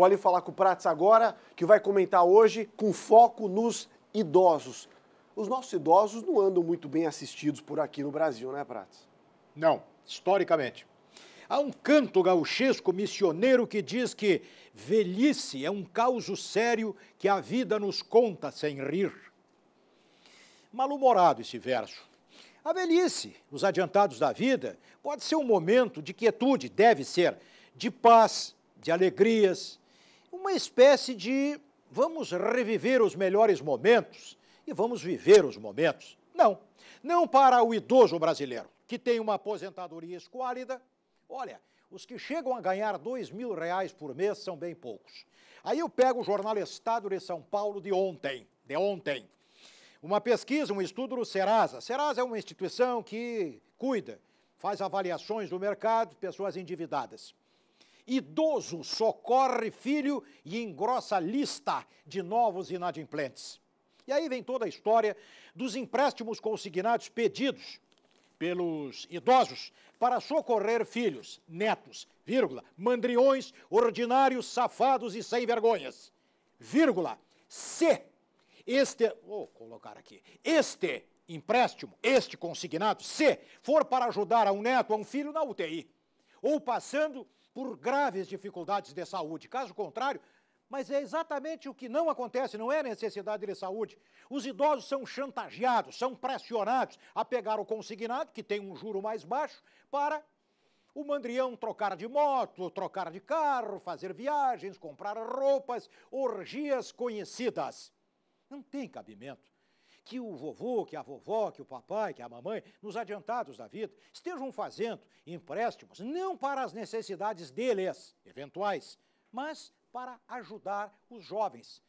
Vou ali falar com o Prats agora, que vai comentar hoje com foco nos idosos. Os nossos idosos não andam muito bem assistidos por aqui no Brasil, né, Prats? Não, historicamente. Há um canto gauchesco missioneiro que diz que velhice é um causo sério que a vida nos conta sem rir. Mal-humorado esse verso. A velhice, os adiantados da vida, pode ser um momento de quietude, deve ser, de paz, de alegrias, uma espécie de vamos reviver os melhores momentos e vamos viver os momentos. Não, não para o idoso brasileiro, que tem uma aposentadoria esquálida. Olha, os que chegam a ganhar dois mil reais por mês são bem poucos. Aí eu pego o jornal Estado de São Paulo de ontem, de ontem. Uma pesquisa, um estudo do Serasa. Serasa é uma instituição que cuida, faz avaliações do mercado, pessoas endividadas. Idoso socorre filho e engrossa lista de novos inadimplentes. E aí vem toda a história dos empréstimos consignados pedidos pelos idosos para socorrer filhos, netos, vírgula, mandriões, ordinários, safados e sem vergonhas, vírgula, se este, vou colocar aqui, este empréstimo, este consignado, se for para ajudar a um neto, a um filho na UTI, ou passando por graves dificuldades de saúde. Caso contrário, mas é exatamente o que não acontece, não é necessidade de saúde. Os idosos são chantageados, são pressionados a pegar o consignado, que tem um juro mais baixo, para o mandrião trocar de moto, trocar de carro, fazer viagens, comprar roupas, orgias conhecidas. Não tem cabimento que o vovô, que a vovó, que o papai, que a mamãe, nos adiantados da vida, estejam fazendo empréstimos não para as necessidades deles, eventuais, mas para ajudar os jovens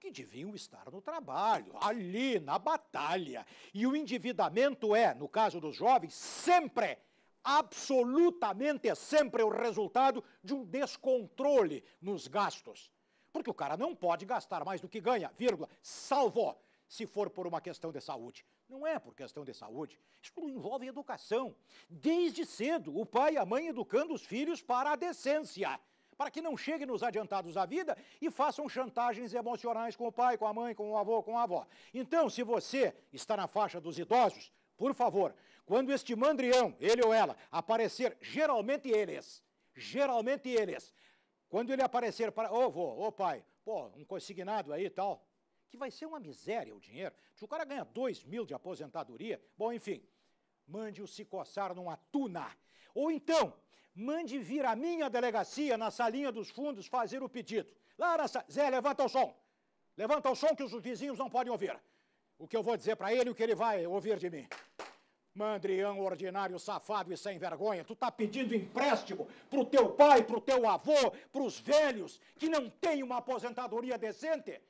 que deviam estar no trabalho, ali na batalha. E o endividamento é, no caso dos jovens, sempre absolutamente sempre o resultado de um descontrole nos gastos. Porque o cara não pode gastar mais do que ganha, vírgula, salvo se for por uma questão de saúde. Não é por questão de saúde. Isso envolve educação. Desde cedo, o pai e a mãe educando os filhos para a decência. Para que não cheguem nos adiantados da vida e façam chantagens emocionais com o pai, com a mãe, com o avô, com a avó. Então, se você está na faixa dos idosos, por favor, quando este mandrião, ele ou ela, aparecer, geralmente eles, geralmente eles, quando ele aparecer para, ô oh, vô, ô oh, pai, pô, um consignado aí e tal, que vai ser uma miséria o dinheiro. Se o cara ganha 2 mil de aposentadoria, bom, enfim, mande-o se coçar numa tuna. Ou então, mande vir à minha delegacia, na salinha dos fundos, fazer o pedido. Lá na sa... Zé, levanta o som. Levanta o som que os vizinhos não podem ouvir. O que eu vou dizer para ele, o que ele vai ouvir de mim. Mandrião ordinário, safado e sem vergonha, tu tá pedindo empréstimo pro teu pai, pro teu avô, pros velhos que não têm uma aposentadoria decente?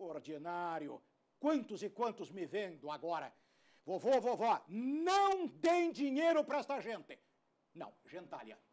Ordinário. Quantos e quantos me vendo agora? Vovô, vovó, não dêem dinheiro para esta gente. Não, gentalha.